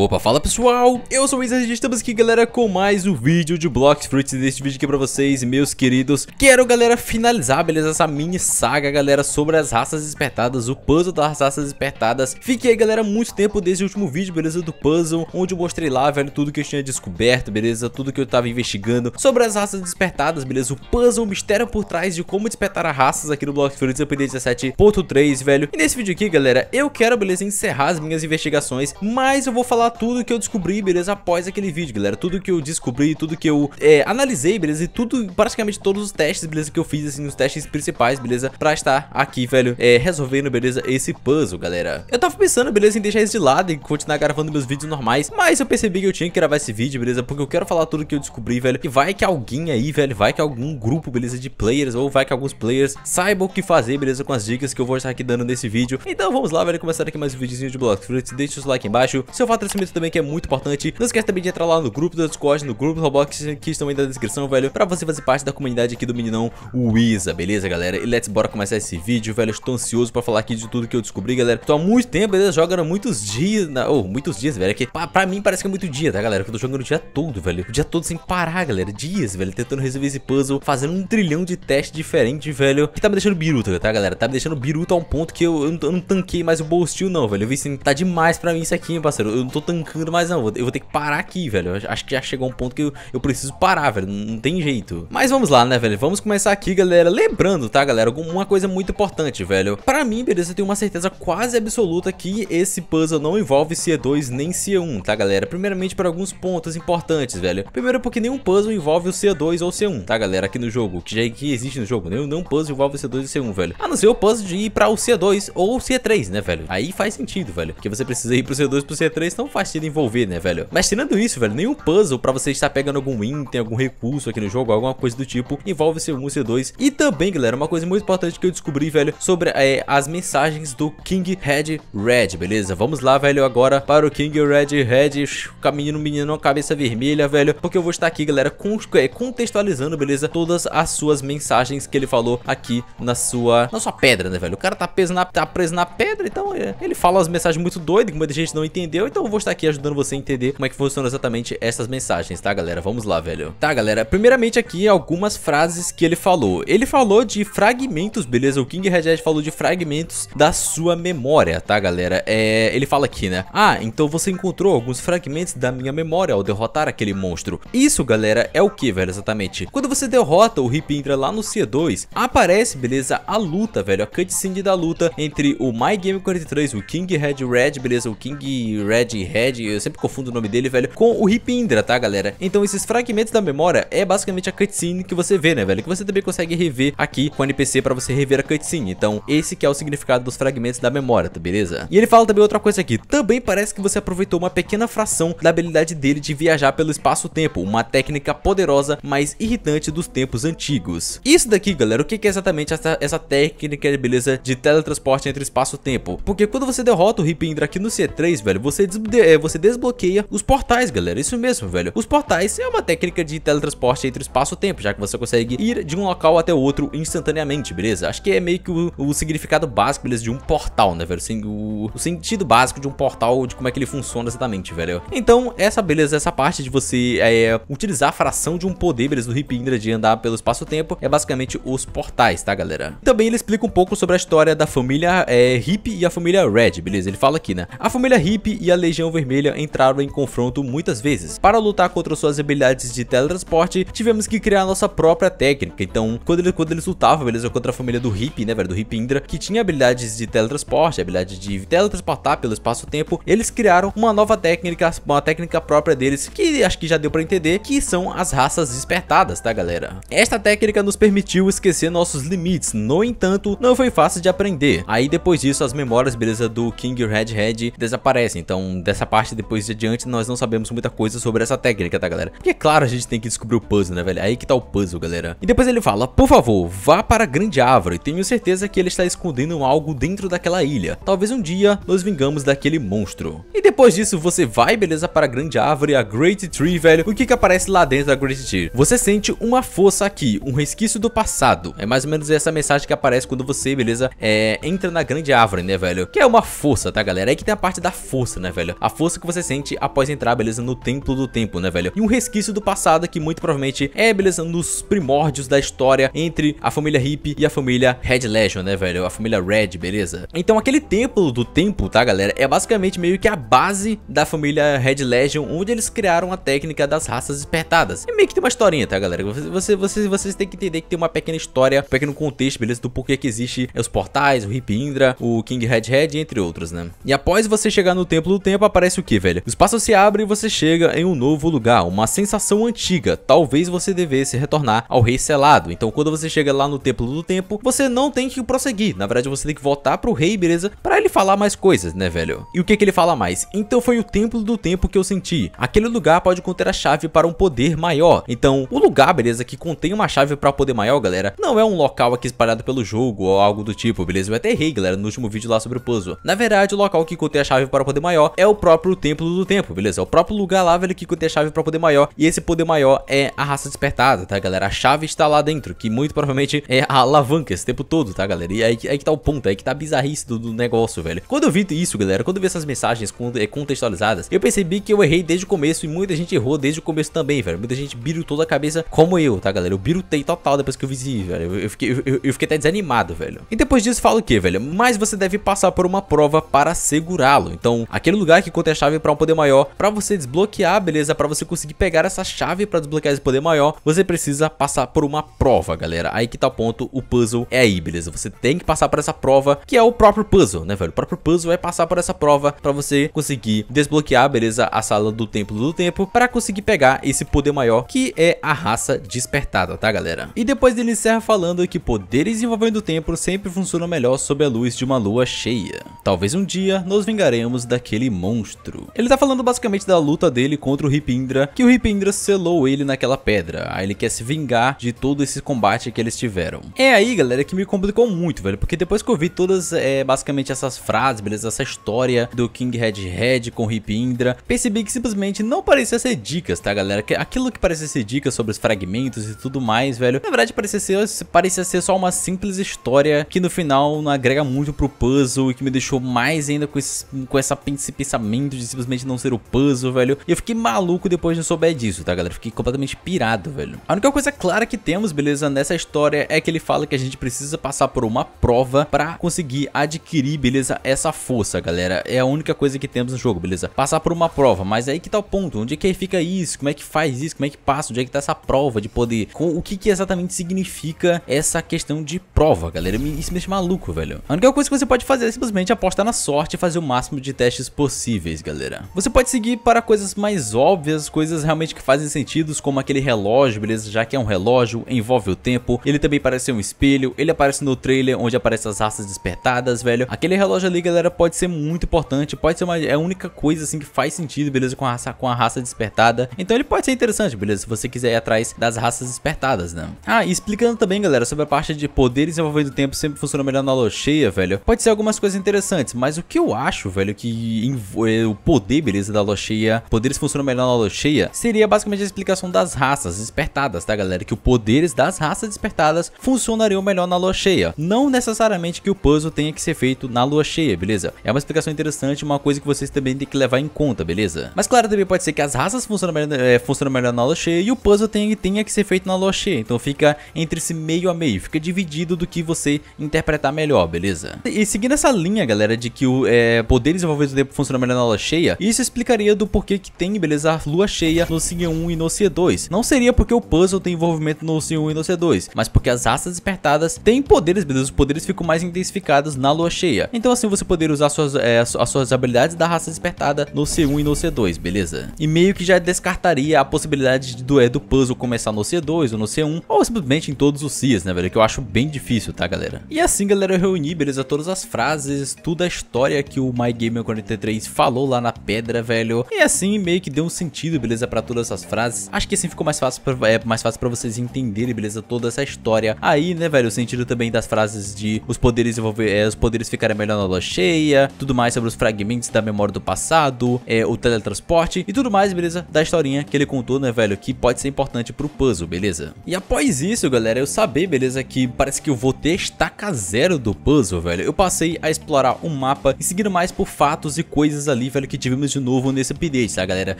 Opa, fala pessoal, eu sou o Wizard e estamos aqui galera com mais um vídeo de Blocks Fruits Neste vídeo aqui pra vocês, meus queridos Quero galera finalizar, beleza, essa mini saga galera sobre as raças despertadas O puzzle das raças despertadas Fiquei galera muito tempo desde o último vídeo, beleza, do puzzle Onde eu mostrei lá, velho, tudo que eu tinha descoberto, beleza Tudo que eu tava investigando sobre as raças despertadas, beleza O puzzle, o mistério por trás de como despertar as raças aqui no Blocks Fruits Update 17.3, velho E nesse vídeo aqui galera, eu quero, beleza, encerrar as minhas investigações Mas eu vou falar falar tudo que eu descobri, beleza, após aquele vídeo, galera Tudo que eu descobri, tudo que eu é, analisei, beleza, e tudo, praticamente todos os testes, beleza, que eu fiz, assim, os testes principais, beleza Pra estar aqui, velho, é, resolvendo, beleza, esse puzzle, galera Eu tava pensando, beleza, em deixar isso de lado e continuar gravando meus vídeos normais Mas eu percebi que eu tinha que gravar esse vídeo, beleza, porque eu quero falar tudo que eu descobri, velho E vai que alguém aí, velho, vai que algum grupo, beleza, de players ou vai que alguns players saibam o que fazer, beleza, com as dicas que eu vou estar aqui dando nesse vídeo Então vamos lá, velho, começar aqui mais um videozinho de Blox Fruits Deixa o seu like embaixo, seu fato também que é muito importante. Não esquece também de entrar lá no grupo do Discord, no grupo do Roblox, que estão aí na descrição, velho, pra você fazer parte da comunidade aqui do meninão Wiza, beleza, galera? E let's bora começar esse vídeo, velho, estou ansioso pra falar aqui de tudo que eu descobri, galera. Tô há muito tempo, beleza, jogando muitos dias, na... oh, muitos dias, velho, é que pra, pra, mim parece que é muito dia, tá, galera? Que eu tô jogando o dia todo, velho, o dia todo sem parar, galera, dias, velho, tentando resolver esse puzzle, fazendo um trilhão de testes diferentes, velho, que tá me deixando biruta, tá, galera? Tá me deixando biruta a um ponto que eu, eu, não, eu não tanquei mais o bolstil, não, velho, eu vi assim, tá demais pra mim isso aqui, meu parceiro, eu não tô tô tancando mais não. Eu vou ter que parar aqui, velho. Eu acho que já chegou um ponto que eu, eu preciso parar, velho. Não, tem jeito. Mas vamos lá, né, velho? Vamos começar aqui, galera. Lembrando, tá, galera? Uma coisa muito importante, velho. Pra mim, beleza, eu tenho uma certeza quase absoluta que esse puzzle não envolve CE2 nem CE1, tá, galera? Primeiramente, por alguns pontos importantes, velho. Primeiro, porque nenhum puzzle envolve o CE2 ou CE1, tá, galera? Aqui no jogo, que já que existe no jogo. Nenhum, nenhum puzzle envolve o CE2 e CE1, velho. A não ser o puzzle de ir pra o CE2 ou o CE3, né, velho? Aí faz sentido, velho. Porque você precisa ir pro CE2 pro CE3, então não faz sentido envolver, né, velho? Mas tirando isso, velho, nenhum puzzle pra você estar pegando algum item, algum recurso aqui no jogo, alguma coisa do tipo, envolve C1 e C2. E também, galera, uma coisa muito importante que eu descobri, velho, sobre é, as mensagens do King Red Red, beleza? Vamos lá, velho, agora para o King Red Red, caminho menino, cabeça vermelha, velho, porque eu vou estar aqui, galera, é, contextualizando, beleza, todas as suas mensagens que ele falou aqui na sua, na sua pedra, né, velho? O cara tá preso na, tá preso na pedra, então é, ele fala as mensagens muito doidas, que muita gente não entendeu, então eu vou vou estar aqui ajudando você a entender como é que funcionam exatamente essas mensagens, tá galera? Vamos lá, velho. Tá galera, primeiramente aqui algumas frases que ele falou. Ele falou de fragmentos, beleza? O King Red falou de fragmentos da sua memória, tá galera? É, ele fala aqui, né? Ah, então você encontrou alguns fragmentos da minha memória ao derrotar aquele monstro. Isso, galera, é o que, velho, exatamente? Quando você derrota o Indra lá no C2, aparece, beleza, a luta, velho, a cutscene da luta entre o My Game 43, o King Red Red, beleza, o King Red Red, eu sempre confundo o nome dele, velho, com o Ripindra, tá, galera? Então esses fragmentos da memória é basicamente a cutscene que você vê, né, velho? Que você também consegue rever aqui com o NPC pra você rever a cutscene. Então esse que é o significado dos fragmentos da memória, tá beleza? E ele fala também outra coisa aqui. Também parece que você aproveitou uma pequena fração da habilidade dele de viajar pelo espaço-tempo, uma técnica poderosa, mas irritante dos tempos antigos. Isso daqui, galera, o que é exatamente essa, essa técnica, beleza, de teletransporte entre espaço-tempo? Porque quando você derrota o Ripindra aqui no C3, velho, você desbloqueia de, eh, você desbloqueia os portais, galera. Isso mesmo, velho. Os portais é uma técnica de teletransporte entre o espaço e tempo, já que você consegue ir de um local até outro instantaneamente, beleza? Acho que é meio que o, o significado básico, beleza, de um portal, né, velho? Assim, o, o, sentido básico de um portal, de como é que ele funciona exatamente, velho. Então, essa, beleza, essa parte de você é, utilizar a fração de um poder, beleza, do Hip Indra de andar pelo espaço-tempo é basicamente os portais, tá, galera? Também ele explica um pouco sobre a história da família é, Hip e a família Red, beleza? Ele fala aqui, né? A família Hip e a legião Legião Vermelha entraram em confronto muitas vezes. Para lutar contra suas habilidades de teletransporte, tivemos que criar nossa própria técnica. Então, quando, eles quando eles lutavam, beleza, contra a família do Hip, né, velho, do Hip Indra, que tinha habilidades de teletransporte, habilidade de teletransportar pelo espaço-tempo, eles criaram uma nova técnica, uma técnica própria deles, que acho que já deu para entender, que são as raças despertadas, tá, galera? Esta técnica nos permitiu esquecer nossos limites, no entanto, não foi fácil de aprender. Aí, depois disso, as memórias, beleza, do King Redhead desaparecem, então, dessa essa parte depois de adiante nós não sabemos muita coisa sobre essa técnica, tá galera? Porque é claro, a gente tem que descobrir o puzzle, né velho? Aí que tá o puzzle, galera. E depois ele fala, por favor, vá para a grande árvore. Tenho certeza que ele está escondendo algo dentro daquela ilha. Talvez um dia nós vingamos daquele monstro. E depois disso você vai, beleza, para a grande árvore, a Great Tree, velho. O que que aparece lá dentro da Great Tree? Você sente uma força aqui, um resquício do passado. É mais ou menos essa mensagem que aparece quando você, beleza, é, entra na grande árvore, né, velho? Que é uma força, tá, galera? Aí que tem a parte da força, né, velho? A a força que você sente após entrar, beleza, no templo do tempo, né, velho? E um resquício do passado que muito provavelmente é, beleza, nos primórdios da história entre a família Hip e a família Red Legion, né, velho? A família Red, beleza? Então aquele templo do tempo, tá, galera? É basicamente meio que a base da família Red Legion, onde eles criaram a técnica das raças despertadas. E é meio que tem uma historinha, tá, galera? Você, você, vocês têm que entender que tem uma pequena história, um pequeno contexto, beleza, do porquê que existe os portais, o Hip Indra, o King Red Red, entre outros, né? E após você chegar no templo do tempo, aparece o que, velho? O espaço se abre e você chega em um novo lugar, uma sensação antiga. Talvez você devesse retornar ao Rei Selado. Então quando você chega lá no Templo do Tempo, você não tem que prosseguir. Na verdade, você tem que voltar pro Rei, beleza? Pra ele falar mais coisas, né, velho? E o que que ele fala mais? Então foi o Templo do Tempo que eu senti. Aquele lugar pode conter a chave para um poder maior. Então, o lugar, beleza, que contém uma chave para poder maior, galera, não é um local aqui espalhado pelo jogo ou algo do tipo, beleza? Eu até errei, galera, no último vídeo lá sobre o puzzle. Na verdade, o local que contém a chave para o poder maior é o próprio templo do tempo, beleza? É o próprio lugar lá, velho, que contém a chave pra poder maior. E esse poder maior é a raça despertada, tá, galera? A chave está lá dentro, que muito provavelmente é a alavanca esse tempo todo, tá, galera? E aí, aí que tá o ponto, aí que tá a bizarrice do, do negócio, velho. Quando eu vi isso, galera, quando eu vi essas mensagens eh, contextualizadas, eu percebi que eu errei desde o começo e muita gente errou desde o começo também, velho. Muita gente birutou a cabeça como eu, tá, galera? Eu birutei total depois que eu vi isso, velho. Eu, fiquei, eu, eu, fiquei até desanimado, velho. E depois disso fala o que, velho? Mas você deve passar por uma prova para segurá-lo. Então, aquele lugar que ataque contra a chave para um poder maior. Para você desbloquear, beleza? Para você conseguir pegar essa chave para desbloquear esse poder maior, você precisa passar por uma prova, galera. Aí que tá o ponto, o puzzle é aí, beleza? Você tem que passar por essa prova, que é o próprio puzzle, né, velho? O próprio puzzle é passar por essa prova para você conseguir desbloquear, beleza? A sala do templo do tempo para conseguir pegar esse poder maior, que é a raça despertada, tá, galera? E depois ele encerra falando que poderes envolvendo o templo sempre funcionam melhor sob a luz de uma lua cheia. Talvez um dia nos vingaremos daquele monstro monstro. Ele tá falando basicamente da luta dele contra o Ripindra, que o Ripindra selou ele naquela pedra. Aí ele quer se vingar de todo esse combate que eles tiveram. É aí, galera, que me complicou muito, velho, porque depois que eu vi todas, é, basicamente, essas frases, beleza, essa história do King Red Red com o Ripindra, percebi que simplesmente não parecia ser dicas, tá, galera? Que aquilo que parecia ser dicas sobre os fragmentos e tudo mais, velho, na verdade parecia ser, parecia ser só uma simples história que no final não agrega muito pro puzzle e que me deixou mais ainda com, esse, com essa pensamento de simplesmente não ser o puzzle, velho. E eu fiquei maluco depois de souber disso, tá, galera? Fiquei completamente pirado, velho. A única coisa clara que temos, beleza, nessa história é que ele fala que a gente precisa passar por uma prova pra conseguir adquirir, beleza, essa força, galera. É a única coisa que temos no jogo, beleza? Passar por uma prova, mas é aí que tá o ponto. Onde é que fica isso? Como é que faz isso? Como é que passa? Onde é que tá essa prova de poder? Com o que que exatamente significa essa questão de prova, galera? Isso me deixa maluco, velho. A única coisa que você pode fazer é simplesmente apostar na sorte e fazer o máximo de testes possível vez galera. Você pode seguir para coisas mais óbvias, coisas realmente que fazem sentido, como aquele relógio, beleza? Já que é um relógio, envolve o tempo, ele também parece um espelho, ele aparece no trailer onde aparecem as raças despertadas, velho. Aquele relógio ali, galera, pode ser muito importante, pode ser uma, é a única coisa assim que faz sentido, beleza? Com a, raça, com a raça despertada. Então ele pode ser interessante, beleza? Se você quiser ir atrás das raças despertadas, né? Ah, e explicando também, galera, sobre a parte de poderes envolvendo o tempo sempre funciona melhor na loja cheia, velho. Pode ser algumas coisas interessantes, mas o que eu acho, velho, que envolve é o poder, beleza, da lua cheia, poderes funcionam melhor na lua cheia, seria basicamente a explicação das raças despertadas, tá galera? Que os poderes das raças despertadas funcionariam melhor na lua cheia. Não necessariamente que o puzzle tenha que ser feito na lua cheia, beleza? É uma explicação interessante, uma coisa que vocês também têm que levar em conta, beleza? Mas claro, também pode ser que as raças funcionam melhor, é, funcionam melhor na lua cheia e o puzzle tenha, tenha que ser feito na lua cheia. Então fica entre esse meio a meio, fica dividido do que você interpretar melhor, beleza? E, seguindo essa linha, galera, de que o é, poderes envolvidos tempo funcionam melhor janela cheia, isso explicaria do porquê que tem beleza, lua cheia no c 1 e no c 2. Não seria porque o puzzle tem envolvimento no c 1 e no c 2, mas porque as raças despertadas têm poderes, beleza? Os poderes ficam mais intensificados na lua cheia. Então assim você poder usar suas, é, as suas habilidades da raça despertada no C1 e no C2, beleza? E meio que já descartaria a possibilidade de, do, é, do puzzle começar no C2 ou no C1, ou simplesmente em todos os Cias, né, velho? Que eu acho bem difícil, tá, galera? E assim, galera, eu reuni, beleza? Todas as frases, toda a história que o MyGamer43 falou falou lá na pedra, velho. E assim meio que deu um sentido, beleza, pra todas essas frases. Acho que assim ficou mais fácil pra, é, mais fácil pra vocês entenderem, beleza, toda essa história. Aí, né, velho, o sentido também das frases de os poderes envolver, é, os poderes ficarem melhor na lua cheia, tudo mais sobre os fragmentos da memória do passado, é, o teletransporte e tudo mais, beleza, da historinha que ele contou, né, velho, que pode ser importante pro puzzle, beleza. E após isso, galera, eu saber, beleza, que parece que eu vou ter estaca zero do puzzle, velho. Eu passei a explorar um mapa e seguindo mais por fatos e coisas ali, velho, que tivemos de novo nesse update, tá, galera?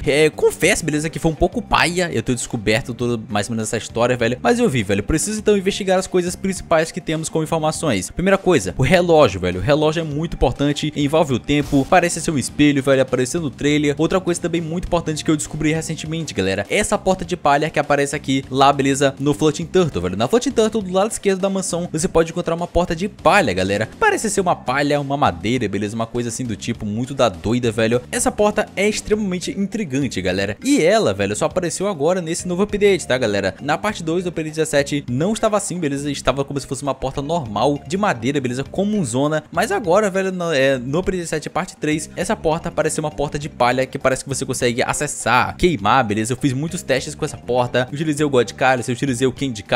É, confesso, beleza, que foi um pouco paia eu ter descoberto toda mais ou menos essa história, velho. Mas eu vi, velho, preciso então investigar as coisas principais que temos como informações. Primeira coisa, o relógio, velho. O relógio é muito importante, envolve o tempo, parece ser um espelho, velho, apareceu no trailer. Outra coisa também muito importante que eu descobri recentemente, galera, é essa porta de palha que aparece aqui, lá, beleza, no Floating Turtle, velho. Na Floating Turtle, do lado esquerdo da mansão, você pode encontrar uma porta de palha, galera. Parece ser uma palha, uma madeira, beleza, uma coisa assim do tipo, muito da doida velho. Essa porta é extremamente intrigante, galera. E ela, velho, só apareceu agora nesse novo update, tá, galera? Na parte 2 do update 17 não estava assim, beleza? Estava como se fosse uma porta normal, de madeira, beleza? Como um zona. Mas agora, velho, no, é, no update 17 parte 3, essa porta apareceu uma porta de palha que parece que você consegue acessar, queimar, beleza? Eu fiz muitos testes com essa porta, utilizei o God Cálice, utilizei o King de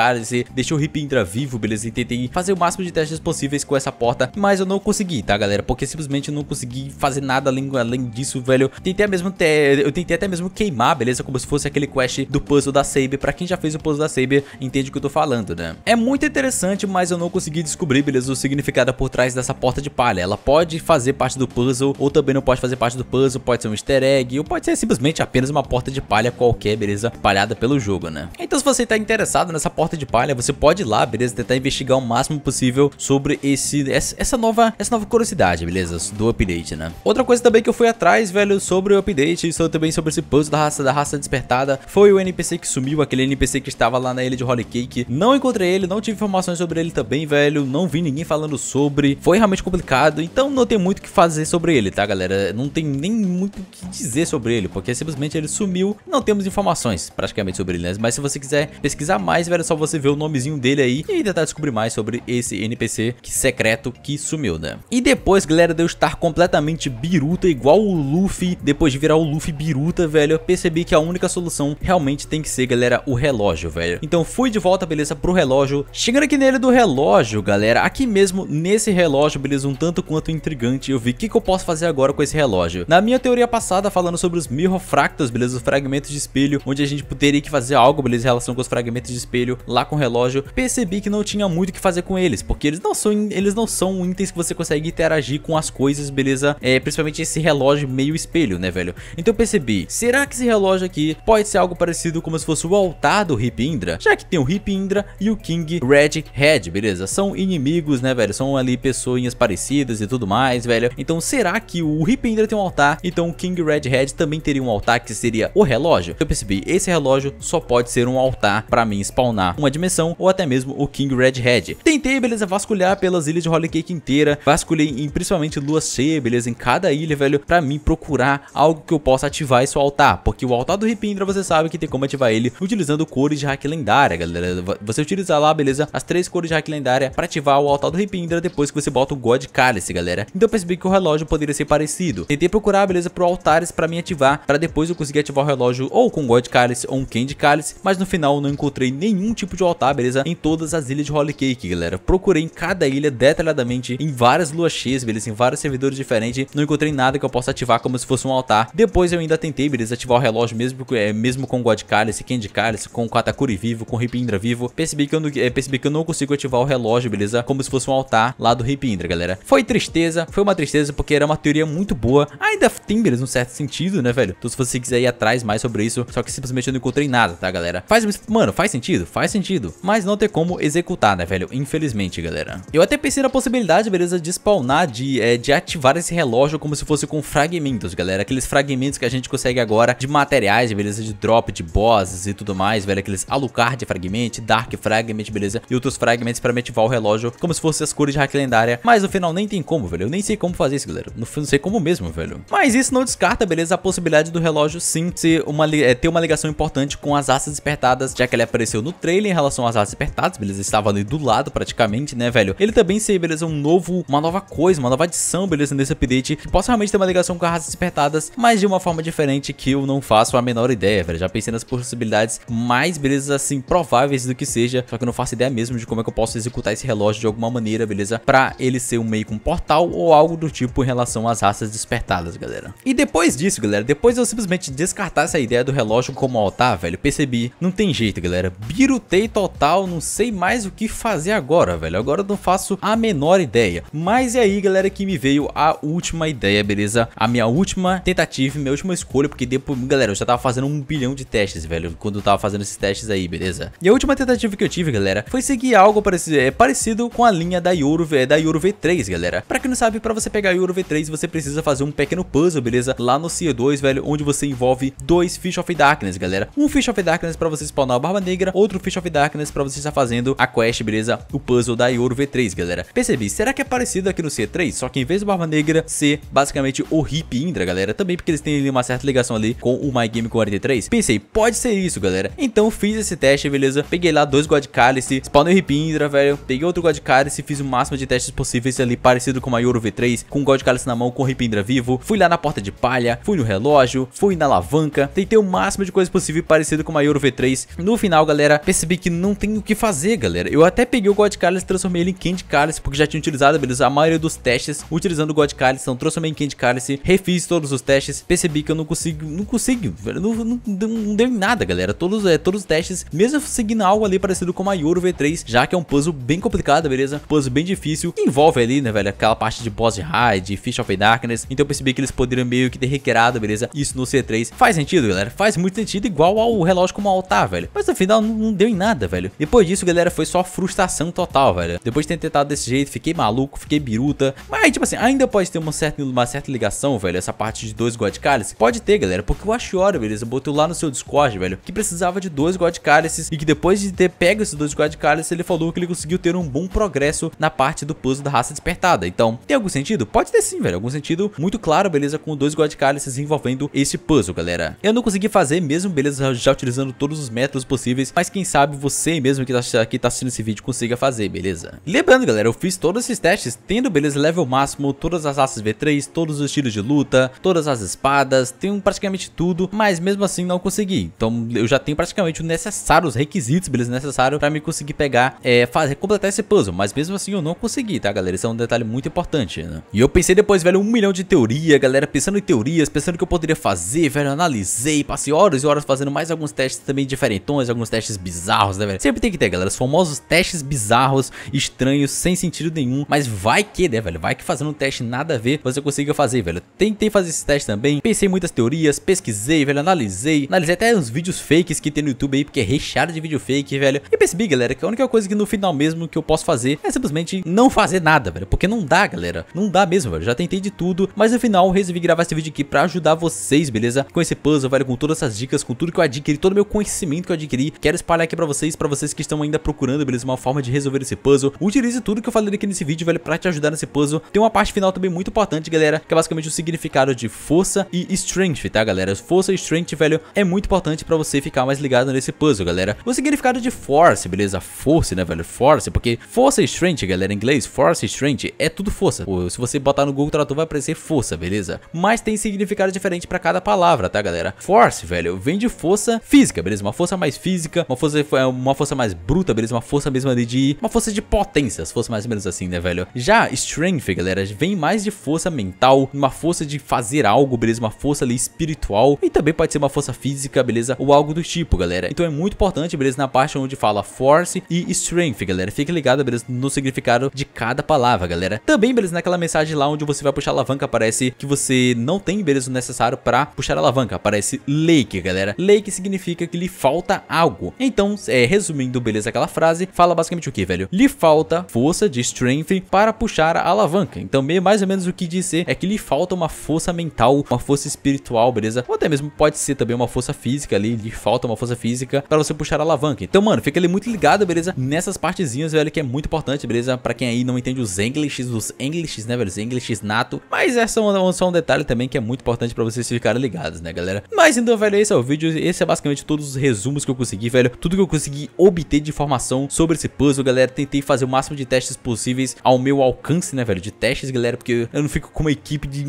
deixei o Ripindra vivo, beleza? E tentei fazer o máximo de testes possíveis com essa porta, mas eu não consegui, tá, galera? Porque simplesmente eu não consegui fazer nada além Além disso, velho, tentei mesmo ter, eu tentei até mesmo queimar, beleza? Como se fosse aquele quest do puzzle da Saber. Pra quem já fez o puzzle da Saber, entende o que eu tô falando, né? É muito interessante, mas eu não consegui descobrir, beleza, o significado por trás dessa porta de palha. Ela pode fazer parte do puzzle, ou também não pode fazer parte do puzzle, pode ser um easter egg, ou pode ser simplesmente apenas uma porta de palha qualquer, beleza? Palhada pelo jogo, né? Então se você tá interessado nessa porta de palha, você pode ir lá, beleza? Tentar investigar o máximo possível sobre esse, essa nova, essa nova curiosidade, beleza? Do update, né? Outra coisa também que eu fui atrás, velho, sobre o update e sobre, também sobre esse puzzle da raça da raça despertada. Foi o NPC que sumiu, aquele NPC que estava lá na ilha de Holy Cake. Não encontrei ele, não tive informações sobre ele também, velho. Não vi ninguém falando sobre. Foi realmente complicado, então não tem muito o que fazer sobre ele, tá, galera? Não tem nem muito o que dizer sobre ele, porque simplesmente ele sumiu. Não temos informações praticamente sobre ele, né? Mas se você quiser pesquisar mais, velho, é só você ver o nomezinho dele aí e tentar descobrir mais sobre esse NPC secreto que sumiu, né? E depois, galera, de eu estar completamente biruta e igual o Luffy, depois de virar o Luffy biruta, velho, eu percebi que a única solução realmente tem que ser, galera, o relógio, velho. Então fui de volta, beleza, pro relógio. Chegando aqui nele do relógio, galera, aqui mesmo nesse relógio, beleza, um tanto quanto intrigante, eu vi o que, que eu posso fazer agora com esse relógio. Na minha teoria passada, falando sobre os mirrofractas, beleza, os fragmentos de espelho, onde a gente teria que fazer algo, beleza, em relação com os fragmentos de espelho lá com o relógio, percebi que não tinha muito o que fazer com eles, porque eles não são, eles não são itens que você consegue interagir com as coisas, beleza, é, principalmente esse relógio meio espelho, né, velho? Então eu percebi, será que esse relógio aqui pode ser algo parecido como se fosse o altar do Hip Indra? Já que tem o Hip Indra e o King Red Head, beleza? São inimigos, né, velho? São ali pessoinhas parecidas e tudo mais, velho. Então será que o Hip Indra tem um altar? Então o King Red Head também teria um altar que seria o relógio? Eu percebi, esse relógio só pode ser um altar pra mim spawnar uma dimensão ou até mesmo o King Red Head. Tentei, beleza, vasculhar pelas ilhas de Holy Cake inteira, vasculhei em principalmente lua cheia, beleza, em cada ilha, velho, velho, pra mim procurar algo que eu possa ativar esse altar, porque o altar do Ripindra você sabe que tem como ativar ele utilizando cores de hack lendária, galera. Você utilizar lá, beleza, as três cores de hack lendária pra ativar o altar do Ripindra depois que você bota o God Cálice, galera. Então eu percebi que o relógio poderia ser parecido. Tentei procurar, beleza, pro altares pra mim ativar, pra depois eu conseguir ativar o relógio ou com God Cálice ou um Candy Cálice, mas no final não encontrei nenhum tipo de altar, beleza, em todas as ilhas de Holy Cake, galera. Procurei em cada ilha detalhadamente, em várias luas cheias, beleza, em vários servidores diferentes, não encontrei nada que eu posso ativar como se fosse um altar. Depois eu ainda tentei, beleza, ativar o relógio mesmo, é, mesmo com God Cálice, Candy Cálice, com Katakuri vivo, com Ripindra vivo. Percebi que, eu não, é, percebi que eu não consigo ativar o relógio, beleza, como se fosse um altar lá do Ripindra, galera. Foi tristeza, foi uma tristeza porque era uma teoria muito boa. Ainda tem, beleza, um certo sentido, né, velho? Então se você quiser ir atrás mais sobre isso, só que simplesmente eu não encontrei nada, tá, galera? Faz, mano, faz sentido? Faz sentido. Mas não tem como executar, né, velho? Infelizmente, galera. Eu até pensei na possibilidade, beleza, de spawnar, de, é, de ativar esse relógio como se fosse fosse com fragmentos, galera. Aqueles fragmentos que a gente consegue agora de materiais, beleza? De drop, de bosses e tudo mais, velho. Aqueles Alucard Fragment, Dark Fragment, beleza? E outros fragmentos pra ativar o relógio como se fosse as cores de hack lendária. Mas no final nem tem como, velho. Eu nem sei como fazer isso, galera. No, não sei como mesmo, velho. Mas isso não descarta, beleza? A possibilidade do relógio sim ser uma, é, ter uma ligação importante com as asas despertadas, já que ele apareceu no trailer em relação às asas despertadas, beleza? Estava ali do lado praticamente, né, velho? Ele também ser, beleza, um novo, uma nova coisa, uma nova adição, beleza, nesse update que possa realmente tem uma ligação com raças despertadas, mas de uma forma diferente que eu não faço a menor ideia, velho. Já pensei nas possibilidades mais belezas assim prováveis do que seja, só que eu não faço ideia mesmo de como é que eu posso executar esse relógio de alguma maneira, beleza? Pra ele ser um meio com um portal ou algo do tipo em relação às raças despertadas, galera. E depois disso, galera, depois eu simplesmente descartar essa ideia do relógio como altar, velho, percebi, não tem jeito, galera. Birutei total, não sei mais o que fazer agora, velho. Agora eu não faço a menor ideia. Mas é aí, galera, que me veio a última ideia, beleza? a minha última tentativa, minha última escolha, porque depois, galera, eu já tava fazendo um bilhão de testes, velho, quando eu tava fazendo esses testes aí, beleza? E a última tentativa que eu tive, galera, foi seguir algo parecido, é, parecido com a linha da Yoro, é, da Yoro V3, galera. Pra quem não sabe, pra você pegar a Yoro V3, você precisa fazer um pequeno puzzle, beleza? Lá no c 2, velho, onde você envolve dois Fish of Darkness, galera. Um Fish of Darkness pra você spawnar a Barba Negra, outro Fish of Darkness pra você estar fazendo a quest, beleza? O puzzle da Yoro V3, galera. Percebi, será que é parecido aqui no C3? Só que em vez do Barba Negra ser basicamente o Hip Indra, galera, também porque eles têm uma certa ligação ali com o My Game 43. Pensei, pode ser isso, galera. Então fiz esse teste, beleza? Peguei lá dois God Calice, spawnei o Hip Indra, velho. Peguei outro God Calice, fiz o máximo de testes possíveis ali, parecido com o Mayoro V3, com o God Calice na mão, com o Hip Indra vivo. Fui lá na porta de palha, fui no relógio, fui na alavanca, tentei o máximo de coisas possível parecido com o Mayoro V3. No final, galera, percebi que não tem o que fazer, galera. Eu até peguei o God Calice e transformei ele em Candy Cálice, porque já tinha utilizado, beleza? A maioria dos testes utilizando o God Calice, então transformei em Candy cálice, refiz todos os testes, percebi que eu não consigo, não consigo, não, não, não deu em nada, galera. Todos, é, todos os testes, mesmo seguindo algo ali parecido com a Yoro V3, já que é um puzzle bem complicado, beleza? Puzzle bem difícil, envolve ali, né, velho, aquela parte de boss de raid, Fish of Darkness, então eu percebi que eles poderiam meio que ter requerado, beleza? Isso no C3. Faz sentido, galera, faz muito sentido, igual ao relógio como altar, velho. Mas no final não, não deu em nada, velho. Depois disso, galera, foi só frustração total, velho. Depois de ter tentado desse jeito, fiquei maluco, fiquei biruta. Mas, tipo assim, ainda pode ter uma certa, uma certa ligação, velho, essa parte de dois God Cálices? Pode ter, galera, porque o Ashiora, beleza, botou lá no seu Discord, velho, que precisava de dois God Cálices e que depois de ter pego esses dois God Cálices, ele falou que ele conseguiu ter um bom progresso na parte do puzzle da raça despertada. Então, tem algum sentido? Pode ter sim, velho, algum sentido muito claro, beleza, com dois God Cálices envolvendo esse puzzle, galera. Eu não consegui fazer mesmo, beleza, já utilizando todos os métodos possíveis, mas quem sabe você mesmo que tá, que tá assistindo esse vídeo consiga fazer, beleza? Lembrando, galera, eu fiz todos esses testes tendo, beleza, level máximo, todas as raças V3, todos os os estilos de luta, todas as espadas, tenho praticamente tudo, mas mesmo assim não consegui. Então eu já tenho praticamente o necessário, os requisitos, beleza, necessário para me conseguir pegar, é, fazer, completar esse puzzle, mas mesmo assim eu não consegui, tá galera? Isso é um detalhe muito importante, né? E eu pensei depois, velho, um milhão de teoria, galera, pensando em teorias, pensando o que eu poderia fazer, velho, analisei, passei horas e horas fazendo mais alguns testes também diferentões, alguns testes bizarros, né, velho? Sempre tem que ter, galera, os famosos testes bizarros, estranhos, sem sentido nenhum, mas vai que, né, velho, vai que fazendo um teste nada a ver, você consiga fazer fazer, velho. Tentei fazer esse teste também, pensei muitas teorias, pesquisei, velho, analisei. Analisei até uns vídeos fakes que tem no YouTube aí, porque é recheado de vídeo fake, velho. E percebi, galera, que a única coisa que no final mesmo que eu posso fazer é simplesmente não fazer nada, velho. Porque não dá, galera. Não dá mesmo, velho. Já tentei de tudo, mas no final resolvi gravar esse vídeo aqui pra ajudar vocês, beleza? Com esse puzzle, velho, com todas essas dicas, com tudo que eu adquiri, todo o meu conhecimento que eu adquiri. Quero espalhar aqui pra vocês, pra vocês que estão ainda procurando, beleza? Uma forma de resolver esse puzzle. Utilize tudo que eu falei aqui nesse vídeo, velho, pra te ajudar nesse puzzle. Tem uma parte final também muito importante, galera, que é basicamente o significado de força e strength, tá galera? Força e strength, velho, é muito importante pra você ficar mais ligado nesse puzzle, galera. O significado de force, beleza? Force, né, velho? Force, porque força e strength, galera, em inglês, force e strength é tudo força. se você botar no Google Tradutor vai aparecer força, beleza? Mas tem significado diferente pra cada palavra, tá galera? Force, velho, vem de força física, beleza? Uma força mais física, uma força, é, uma força mais bruta, beleza? Uma força mesmo ali de... Uma força de potência, se fosse mais ou menos assim, né, velho? Já strength, galera, vem mais de força mental, uma força de fazer algo, beleza? Uma força ali espiritual e também pode ser uma força física, beleza? Ou algo do tipo, galera. Então é muito importante, beleza? Na parte onde fala force e strength, galera. Fique ligado, beleza? No significado de cada palavra, galera. Também, beleza? Naquela mensagem lá onde você vai puxar a alavanca, aparece que você não tem, beleza? O necessário para puxar a alavanca. Aparece lake, galera. Lake significa que lhe falta algo. Então, é, resumindo, beleza? Aquela frase fala basicamente o que, velho? Lhe falta força de strength para puxar a alavanca. Então, meio mais ou menos o que dizer é que lhe falta uma força mental, uma força espiritual, beleza? Ou até mesmo pode ser também uma força física ali, lhe falta uma força física para você puxar a alavanca. Então, mano, fica ali muito ligado, beleza? Nessas partezinhas, velho, que é muito importante, beleza? Para quem aí não entende os Englishes, os Englishes, né, velho? Os Englishes nato. Mas essa é só, só um detalhe também que é muito importante para vocês ficarem ligados, né, galera? Mas então, velho, esse é o vídeo. Esse é basicamente todos os resumos que eu consegui, velho. Tudo que eu consegui obter de informação sobre esse puzzle, galera. Tentei fazer o máximo de testes possíveis ao meu alcance, né, velho? De testes, galera, porque eu não fico com uma equipe equipe de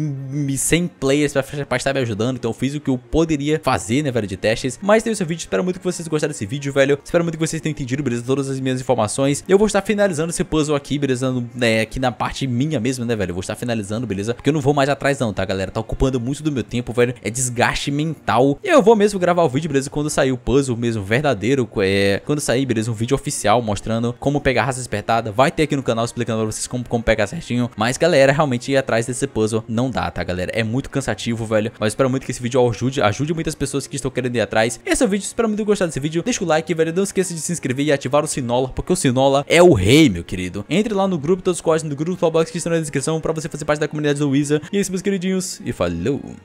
100 players pra estar me ajudando, então eu fiz o que eu poderia fazer, né, velho, de testes. Mas tem esse vídeo, espero muito que vocês gostaram desse vídeo, velho. Espero muito que vocês tenham entendido, beleza, todas as minhas informações. Eu vou estar finalizando esse puzzle aqui, beleza, né, aqui na parte minha mesmo, né, velho. Eu vou estar finalizando, beleza, porque eu não vou mais atrás não, tá, galera? Tá ocupando muito do meu tempo, velho, é desgaste mental. E eu vou mesmo gravar o vídeo, beleza, quando sair o puzzle mesmo verdadeiro, é... Quando sair, beleza, um vídeo oficial mostrando como pegar a raça despertada. Vai ter aqui no canal explicando pra vocês como, como pegar certinho. Mas, galera, realmente ir atrás desse puzzle não dá, tá, galera? É muito cansativo, velho. Mas espero muito que esse vídeo ajude, ajude muitas pessoas que estão querendo ir atrás. Esse é o vídeo, espero muito gostar desse vídeo. Deixa o like, velho. Não esqueça de se inscrever e ativar o sinola, porque o sinola é o rei, meu querido. Entre lá no grupo os códigos no grupo do Toolbox que estão na descrição pra você fazer parte da comunidade do Wiza. E é isso, meus queridinhos, e falou!